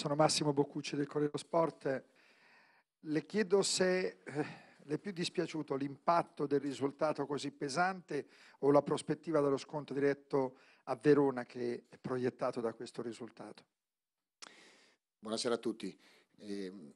Sono Massimo Boccucci del Corriere Sport. Le chiedo se eh, le è più dispiaciuto l'impatto del risultato così pesante o la prospettiva dello scontro diretto a Verona che è proiettato da questo risultato. Buonasera a tutti. Eh,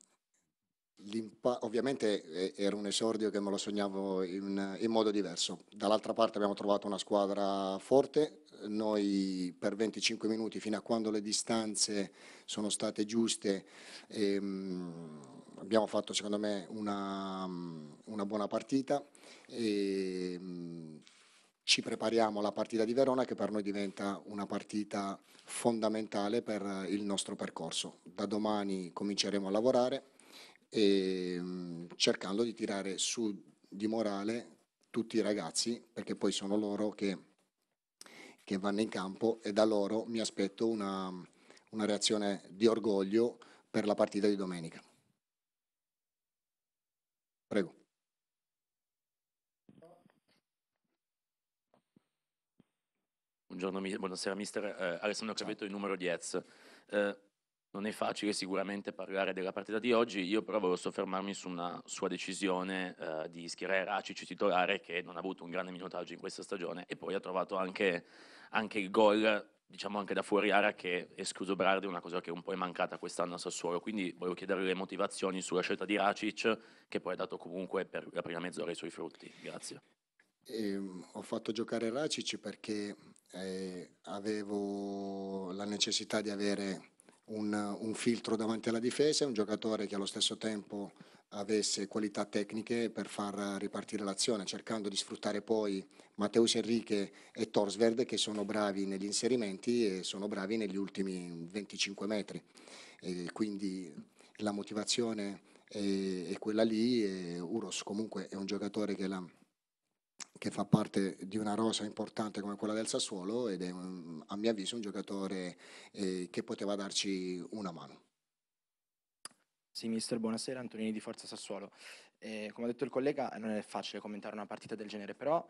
Ovviamente era un esordio che me lo sognavo in, in modo diverso. Dall'altra parte abbiamo trovato una squadra forte, noi per 25 minuti fino a quando le distanze sono state giuste ehm, abbiamo fatto secondo me una, una buona partita. E, ehm, ci prepariamo alla partita di Verona che per noi diventa una partita fondamentale per il nostro percorso. Da domani cominceremo a lavorare, e, ehm, cercando di tirare su di morale tutti i ragazzi perché poi sono loro che, che vanno in campo e da loro mi aspetto una, una reazione di orgoglio per la partita di domenica. Prego. Buongiorno, buonasera mister. Eh, Alessandro Ciao. Cavetto, il numero 10. Eh, non è facile sicuramente parlare della partita di oggi, io però volevo soffermarmi su una sua decisione eh, di schierare Racic titolare che non ha avuto un grande minutaggio in questa stagione e poi ha trovato anche, anche il gol, diciamo anche da fuori area che escluso Brardi una cosa che un po' è mancata quest'anno a Sassuolo, quindi volevo chiedere le motivazioni sulla scelta di Racic che poi ha dato comunque per la prima mezz'ora i suoi frutti. Grazie. Eh, ho fatto giocare Racic perché eh, avevo la necessità di avere un, un, filtro davanti alla difesa e un giocatore che allo stesso tempo avesse qualità tecniche per far ripartire l'azione, cercando di sfruttare poi Matteus Enrique e Torsverd che sono bravi negli inserimenti e sono bravi negli ultimi 25 metri. E quindi la motivazione è, è quella lì e Uros comunque è un giocatore che la che fa parte di una rosa importante come quella del Sassuolo ed è a mio avviso un giocatore eh, che poteva darci una mano. Sì, mister, buonasera, Antonini di Forza Sassuolo. Eh, come ha detto il collega, non è facile commentare una partita del genere, però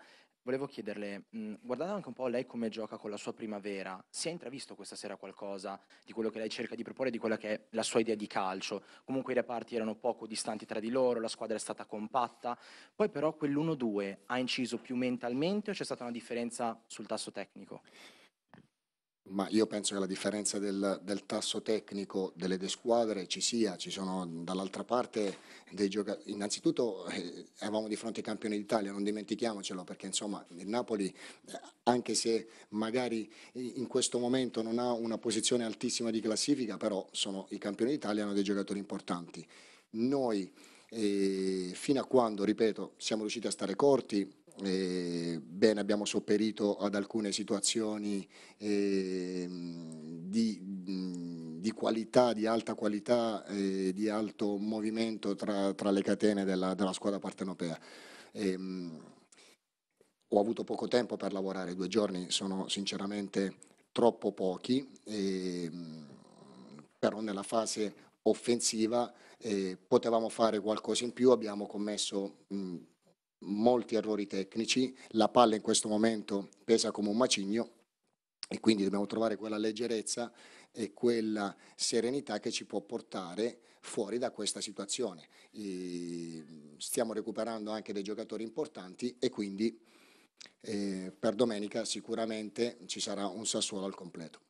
volevo chiederle, mh, mm, guardando anche un po' lei come gioca con la sua primavera, si è intravisto questa sera qualcosa di quello che lei cerca di proporre, di quella che è la sua idea di calcio? Comunque i reparti erano poco distanti tra di loro, la squadra è stata compatta, poi però quell'1-2 ha inciso più mentalmente o c'è stata una differenza sul tasso tecnico? ma io penso che la differenza del, del, tasso tecnico delle due squadre ci sia, ci sono dall'altra parte dei giocatori, innanzitutto eh, eravamo di fronte ai campioni d'Italia, non dimentichiamocelo perché insomma il Napoli eh, anche se magari in questo momento non ha una posizione altissima di classifica, però sono i campioni d'Italia, hanno dei giocatori importanti. Noi eh, fino a quando, ripeto, siamo riusciti a stare corti, eh, bene, abbiamo sopperito ad alcune situazioni eh, di, di, qualità, di alta qualità e eh, di alto movimento tra, tra le catene della, della squadra partenopea. Ehm, ho avuto poco tempo per lavorare, due giorni sono sinceramente troppo pochi, ehm, però nella fase offensiva eh, potevamo fare qualcosa in più, abbiamo commesso mh, molti errori tecnici, la palla in questo momento pesa come un macigno e quindi dobbiamo trovare quella leggerezza e quella serenità che ci può portare fuori da questa situazione. E stiamo recuperando anche dei giocatori importanti e quindi eh, per domenica sicuramente ci sarà un Sassuolo al completo.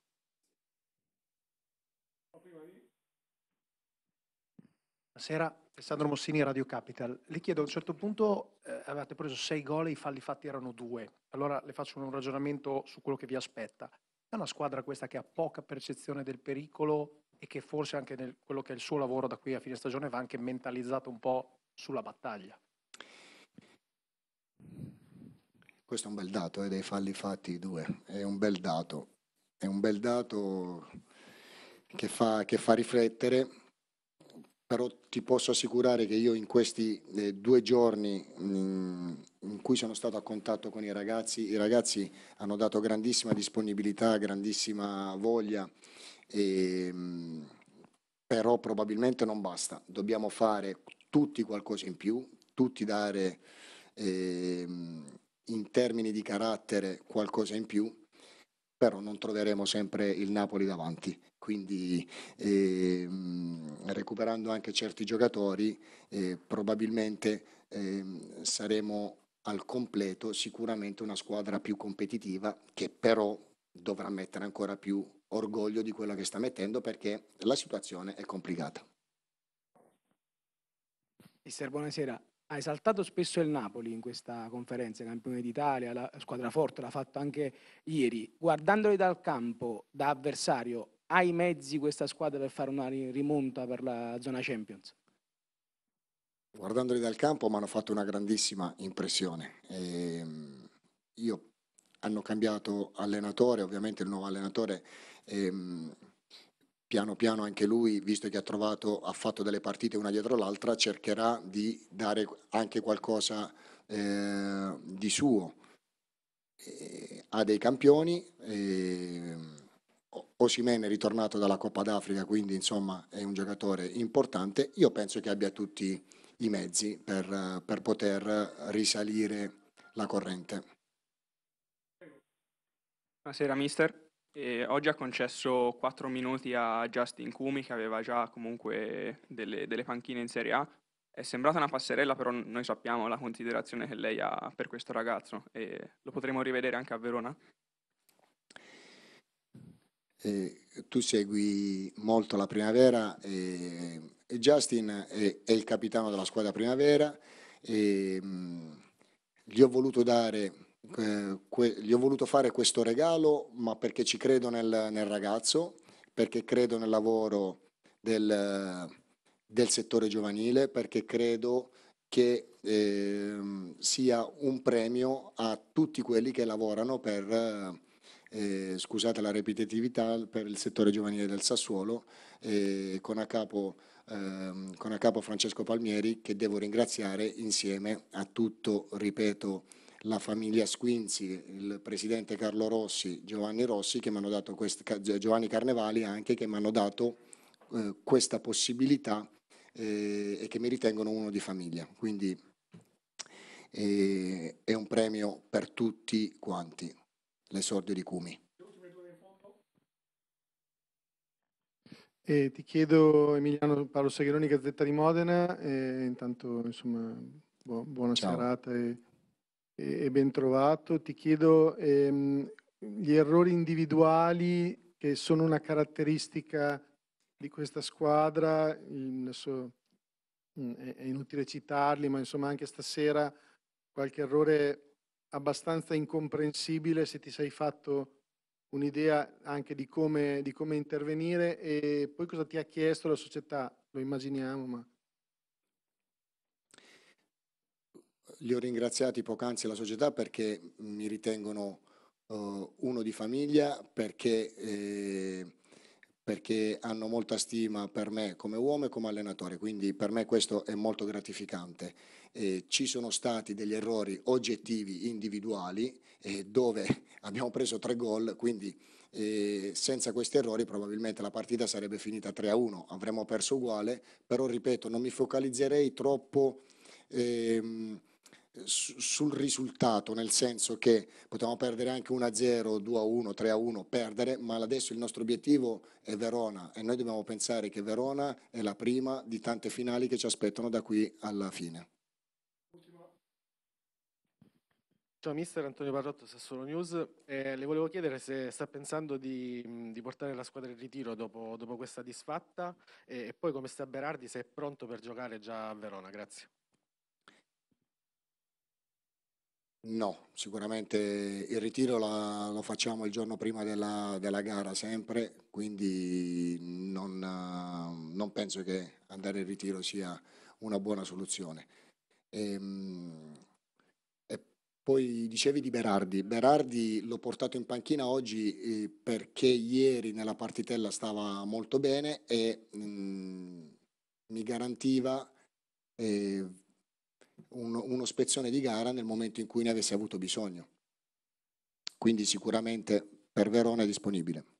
Buonasera. Alessandro Mossini, Radio Capital. Le chiedo, a un certo punto eh, avevate preso sei gol e i falli fatti erano due. Allora le faccio un ragionamento su quello che vi aspetta. È una squadra questa che ha poca percezione del pericolo e che forse anche nel quello che è il suo lavoro da qui a fine stagione va anche mentalizzato un po' sulla battaglia. Questo è un bel dato, eh, dei falli fatti due, è un bel dato, è un bel dato che fa, che fa riflettere però ti posso assicurare che io in questi eh, due giorni mh, mm, in cui sono stato a contatto con i ragazzi, i ragazzi hanno dato grandissima disponibilità, grandissima voglia, e, ehm, mh, però probabilmente non basta, dobbiamo fare tutti qualcosa in più, tutti dare eh, in termini di carattere qualcosa in più però non troveremo sempre il Napoli davanti. Quindi ehm, recuperando anche certi giocatori eh, probabilmente ehm, saremo al completo sicuramente una squadra più competitiva che però dovrà mettere ancora più orgoglio di quella che sta mettendo perché la situazione è complicata. Mister, buonasera ha esaltato spesso il Napoli in questa conferenza, campione d'Italia, la squadra forte, l'ha fatto anche ieri. Guardandoli dal campo, da avversario, ha i mezzi questa squadra per fare una rimonta per la zona Champions? Guardandoli dal campo mi hanno fatto una grandissima impressione. E ehm, io hanno cambiato allenatore, ovviamente il nuovo allenatore... Ehm, piano piano anche lui, visto che ha, trovato, ha fatto delle partite una dietro l'altra, cercherà di dare anche qualcosa eh, di suo. ha eh, dei campioni, eh, Osimene è ritornato dalla Coppa d'Africa, quindi insomma è un giocatore importante. Io penso che abbia tutti i mezzi per, per poter risalire la corrente. Buonasera mister. E oggi ha concesso 4 minuti a Justin Kumi che aveva già comunque delle, delle, panchine in Serie A. È sembrata una passerella, però noi sappiamo la considerazione che lei ha per questo ragazzo e lo potremo rivedere anche a Verona. Eh, tu segui molto la primavera e, e Justin è, è, il capitano della squadra primavera. E, mh, gli ho voluto dare eh, gli ho voluto fare questo regalo, ma perché ci credo nel, nel ragazzo, perché credo nel lavoro del, del settore giovanile, perché credo che eh, sia un premio a tutti quelli che lavorano per, eh, eh, scusate la ripetitività, per il settore giovanile del Sassuolo, eh, con, a capo, ehm, con a capo Francesco Palmieri che devo ringraziare insieme a tutto, ripeto, la famiglia Squinzi, il presidente Carlo Rossi, Giovanni Rossi, che mi hanno dato quest- Giovanni Carnevali anche, che mi hanno dato eh, questa possibilità eh, e che mi ritengono uno di famiglia. Quindi eh, è un premio per tutti quanti, l'esordio di Cumi. E ti chiedo Emiliano Paolo Segheroni, Gazzetta di Modena, intanto insomma, buona Ciao. serata e e ben trovato. Ti chiedo ehm, gli errori individuali che sono una caratteristica di questa squadra, Adesso è inutile citarli, ma insomma anche stasera qualche errore abbastanza incomprensibile se ti sei fatto un'idea anche di come, di come intervenire e poi cosa ti ha chiesto la società, lo immaginiamo, ma li ho ringraziati poc'anzi la società perché mi ritengono eh, uno di famiglia, perché, eh, perché, hanno molta stima per me come uomo e come allenatore, quindi per me questo è molto gratificante. Eh, ci sono stati degli errori oggettivi individuali dove abbiamo preso tre gol, quindi e senza questi errori probabilmente la partita sarebbe finita 3-1, avremmo perso uguale, però ripeto non mi focalizzerei troppo ehm, sul risultato, nel senso che potevamo perdere anche 1-0, 2-1, 3-1, perdere, ma adesso il nostro obiettivo è Verona e noi dobbiamo pensare che Verona è la prima di tante finali che ci aspettano da qui alla fine. Ciao mister, Antonio Parrotto, Sassuolo News. Eh, le volevo chiedere se sta pensando di, di portare la squadra in ritiro dopo, dopo questa disfatta e, e poi come sta Berardi, se è pronto per giocare già a Verona. Grazie. No, sicuramente il ritiro la, lo facciamo il giorno prima della, della gara sempre, quindi non, non, penso che andare in ritiro sia una buona soluzione. E, ehm, e poi dicevi di Berardi, Berardi l'ho portato in panchina oggi eh, perché ieri nella partitella stava molto bene e mh, mm, mi garantiva... Eh, un, uno spezzone di gara nel momento in cui ne avesse avuto bisogno. Quindi sicuramente per Verona è disponibile.